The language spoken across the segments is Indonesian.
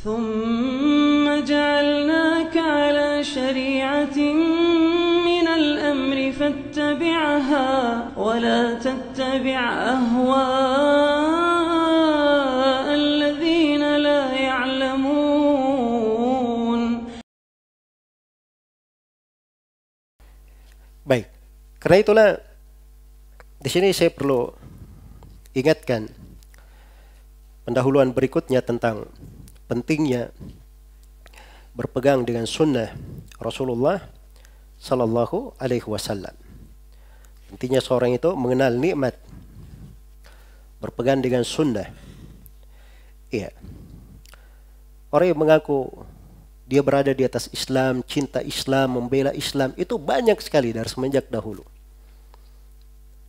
ثم جعلناك على شريعة من الأمر فاتبعها ولا تتبع أهواء الذين لا يعلمون Baik, karena itulah di sini saya perlu ingatkan pendahuluan berikutnya tentang pentingnya berpegang dengan sunnah Rasulullah Sallallahu Alaihi Wasallam. Pentingnya seorang itu mengenal nikmat, berpegang dengan sunnah. Iya. Orang yang mengaku dia berada di atas Islam, cinta Islam, membela Islam, itu banyak sekali dari semenjak dahulu.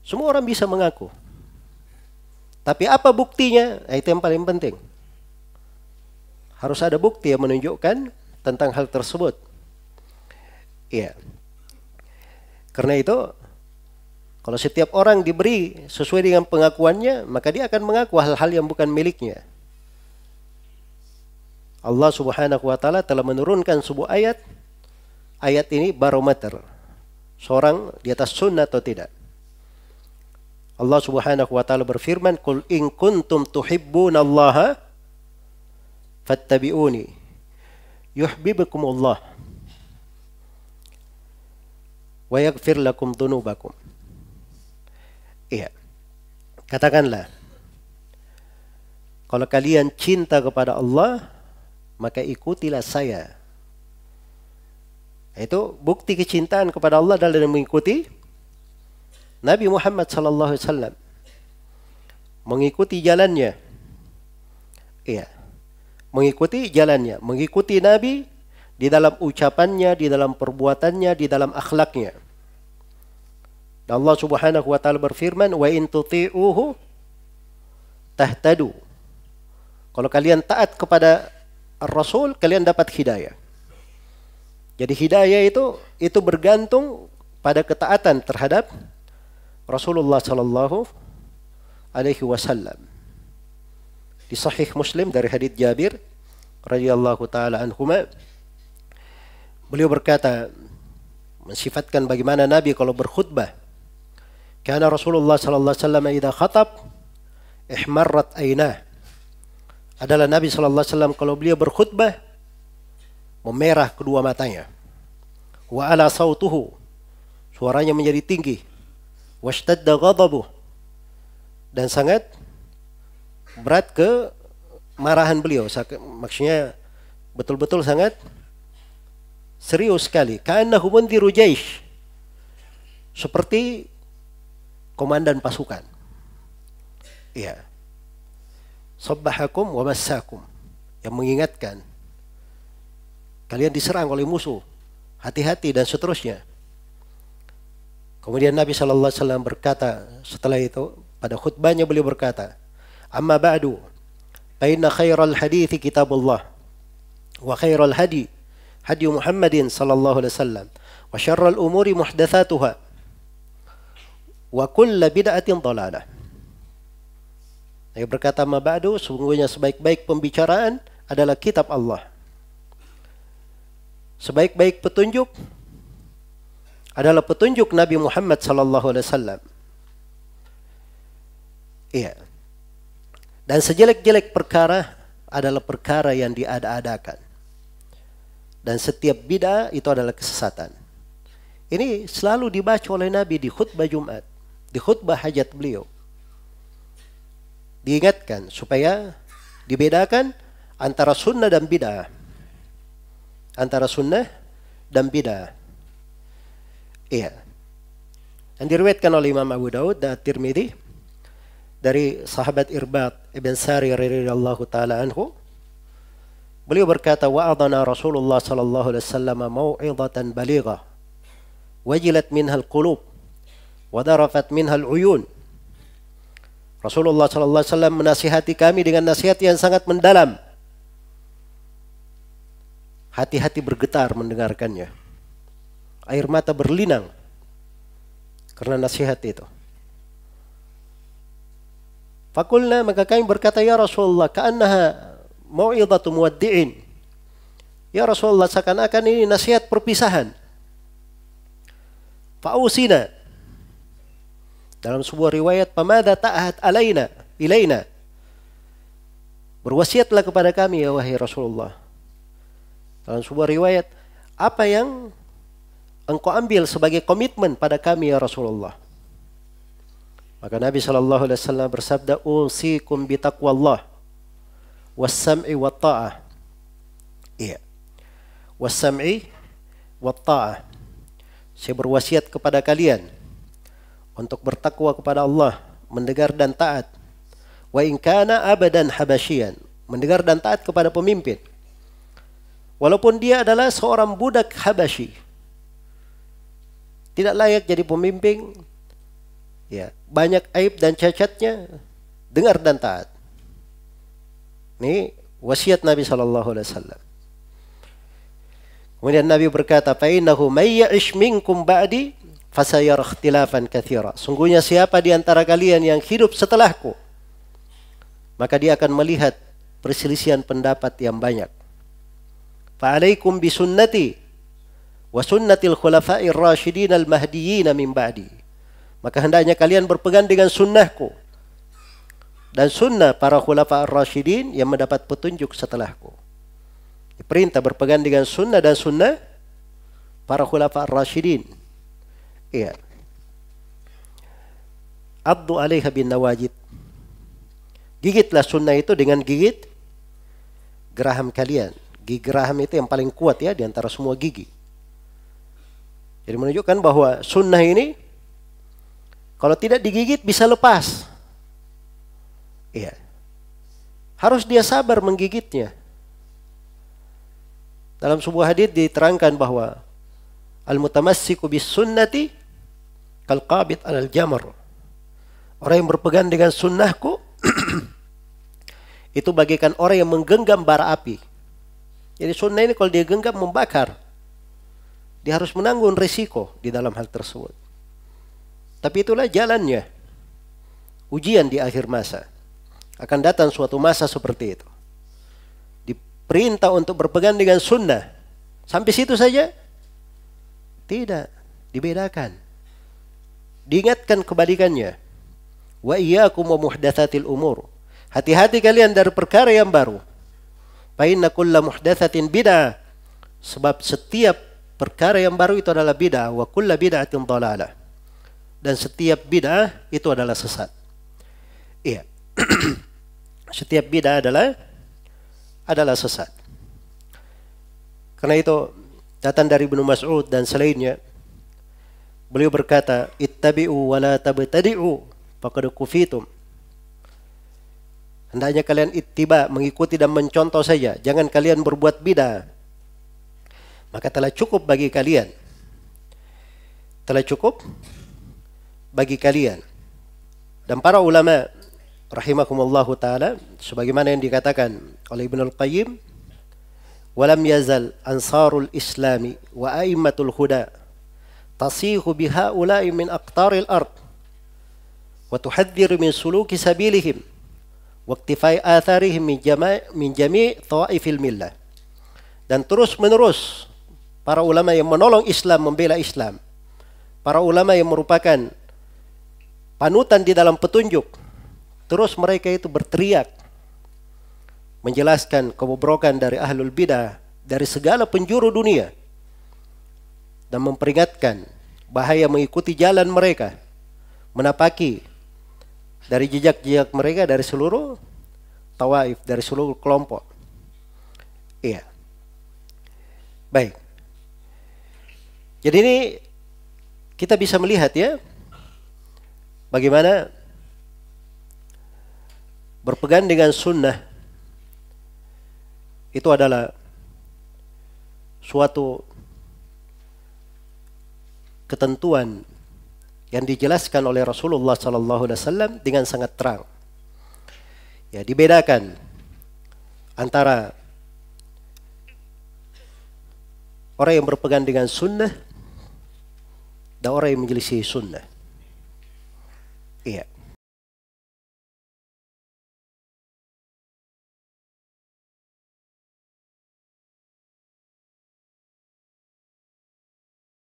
Semua orang bisa mengaku. Tapi apa buktinya? Nah, itu yang paling penting harus ada bukti yang menunjukkan tentang hal tersebut. Iya. Karena itu kalau setiap orang diberi sesuai dengan pengakuannya, maka dia akan mengaku hal-hal yang bukan miliknya. Allah Subhanahu wa taala telah menurunkan sebuah ayat. Ayat ini barometer seorang di atas sunnah atau tidak. Allah Subhanahu wa taala berfirman, "Qul in kuntum tuhibbunallaha fattabi'uni Allah, wa yaghfir lakum dhunubakum. Iya. Katakanlah kalau kalian cinta kepada Allah maka ikutilah saya. Itu bukti kecintaan kepada Allah adalah mengikuti Nabi Muhammad sallallahu alaihi wasallam. Mengikuti jalannya. Iya mengikuti jalannya, mengikuti Nabi di dalam ucapannya, di dalam perbuatannya, di dalam akhlaknya. Dan Allah Subhanahu wa taala berfirman, "Wa in tuti'uhu tahtadu." Kalau kalian taat kepada Rasul, kalian dapat hidayah. Jadi hidayah itu itu bergantung pada ketaatan terhadap Rasulullah sallallahu alaihi wasallam. Di sahih Muslim dari hadits Jabir radhiyallahu taala anhuma beliau berkata mensifatkan bagaimana Nabi kalau berkhutbah karena Rasulullah sallallahu alaihi wasallam jika khatab ihmarrat aynah adalah Nabi sallallahu alaihi wasallam kalau beliau berkhutbah memerah kedua matanya wa ala sautuhu suaranya menjadi tinggi washtadda ghadabuh dan sangat berat ke marahan beliau maksudnya betul-betul sangat serius sekali karena mundiru jaish seperti komandan pasukan ya sabbahakum wa massakum yang mengingatkan kalian diserang oleh musuh hati-hati dan seterusnya kemudian Nabi saw berkata setelah itu pada khutbahnya beliau berkata amma ba'du فإن خير الحديث كتاب الله وخير الهدي هدي محمد صلى الله عليه وسلم وشر الأمور محدثاتها وكل بدعة ضلالة Nabi berkata Mabadu, sungguhnya sebaik-baik pembicaraan adalah kitab Allah. Sebaik-baik petunjuk adalah petunjuk Nabi Muhammad sallallahu alaihi wasallam. Iya, dan sejelek-jelek perkara adalah perkara yang diada-adakan. Dan setiap bid'ah itu adalah kesesatan. Ini selalu dibaca oleh Nabi di khutbah Jumat, di khutbah hajat beliau. Diingatkan supaya dibedakan antara sunnah dan bid'ah. Antara sunnah dan bid'ah. Iya. Yang diriwayatkan oleh Imam Abu Daud dan Tirmidzi dari sahabat Irbat Ibn Sari radhiyallahu taala anhu beliau berkata adana Rasulullah sallallahu alaihi wasallam mau'izatan balighah wajilat minha alqulub wadarafat wa darafat minha aluyun uyun Rasulullah sallallahu alaihi wasallam menasihati kami dengan nasihat yang sangat mendalam hati-hati bergetar mendengarkannya air mata berlinang karena nasihat itu Fakulna maka kami berkata ya Rasulullah ka'annaha mau'idhatu muwaddi'in. Ya Rasulullah seakan-akan ini nasihat perpisahan. Fa'usina. Dalam sebuah riwayat pamada ta'ahat alaina ilaina. Berwasiatlah kepada kami ya wahai Rasulullah. Dalam sebuah riwayat apa yang engkau ambil sebagai komitmen pada kami ya Rasulullah. Maka Nabi Shallallahu Alaihi Wasallam bersabda, "Usikum bitaqwallah, wasam'i wa ta'ah." Iya. Wasam'i wa ta'ah. Saya berwasiat kepada kalian untuk bertakwa kepada Allah, mendengar dan taat. Wa in kana abadan habasyian, mendengar dan taat kepada pemimpin. Walaupun dia adalah seorang budak Habasyi. Tidak layak jadi pemimpin, Ya, banyak aib dan cacatnya, dengar dan taat. Ini wasiat Nabi Shallallahu Alaihi Wasallam. Kemudian Nabi berkata, "Fainahu mayyish minkum ba'di fasayar ikhtilafan kathira. Sungguhnya siapa di antara kalian yang hidup setelahku, maka dia akan melihat perselisihan pendapat yang banyak. Fa'alaikum bisunnati wa sunnatil khulafa'ir rasyidin al-mahdiyyin min ba'di. Maka hendaknya kalian berpegang dengan sunnahku. Dan sunnah para khulafa ar-rasyidin yang mendapat petunjuk setelahku. Perintah berpegang dengan sunnah dan sunnah para khulafa ar-rasyidin. Iya. Abdu alaiha bin nawajid. Gigitlah sunnah itu dengan gigit geraham kalian. Gigi geraham itu yang paling kuat ya di antara semua gigi. Jadi menunjukkan bahwa sunnah ini kalau tidak digigit bisa lepas. Iya. Harus dia sabar menggigitnya. Dalam sebuah hadis diterangkan bahwa al-mutamassiku bis sunnati kalqabit al jamar. Orang yang berpegang dengan sunnahku itu bagaikan orang yang menggenggam bara api. Jadi sunnah ini kalau dia genggam membakar. Dia harus menanggung risiko di dalam hal tersebut. Tapi itulah jalannya. Ujian di akhir masa. Akan datang suatu masa seperti itu. Diperintah untuk berpegang dengan sunnah. Sampai situ saja? Tidak. Dibedakan. Diingatkan kebalikannya. Wa iyyakum wa muhdatsatil umur. Hati-hati kalian dari perkara yang baru. Fa inna kulla muhdatsatin bid'ah. Sebab setiap perkara yang baru itu adalah bid'ah wa kulla bid'atin dhalalah dan setiap bid'ah itu adalah sesat. Iya. setiap bid'ah adalah adalah sesat. Karena itu datang dari Ibnu Mas'ud dan selainnya beliau berkata ittabi'u wa la tabtadi'u faqad kufitum. Hendaknya kalian ittiba mengikuti dan mencontoh saja, jangan kalian berbuat bid'ah. Maka telah cukup bagi kalian. Telah cukup bagi kalian. Dan para ulama rahimakumullahu taala sebagaimana yang dikatakan oleh Ibnu Al-Qayyim walam yazal ansarul islami wa aimmatul huda tasihu bihaula'i min aqtaril ard wa tuhadhdhiru min suluki sabilihim wa iktifai atharihim min jami' min jami' thaifil millah dan terus menerus para ulama yang menolong Islam membela Islam para ulama yang merupakan panutan di dalam petunjuk. Terus mereka itu berteriak menjelaskan kebobrokan dari ahlul bidah dari segala penjuru dunia dan memperingatkan bahaya mengikuti jalan mereka, menapaki dari jejak-jejak mereka dari seluruh tawaif, dari seluruh kelompok. Iya. Baik. Jadi ini kita bisa melihat ya Bagaimana berpegang dengan sunnah itu adalah suatu ketentuan yang dijelaskan oleh Rasulullah Sallallahu Alaihi Wasallam dengan sangat terang. Ya dibedakan antara orang yang berpegang dengan sunnah dan orang yang menyelisih sunnah. it.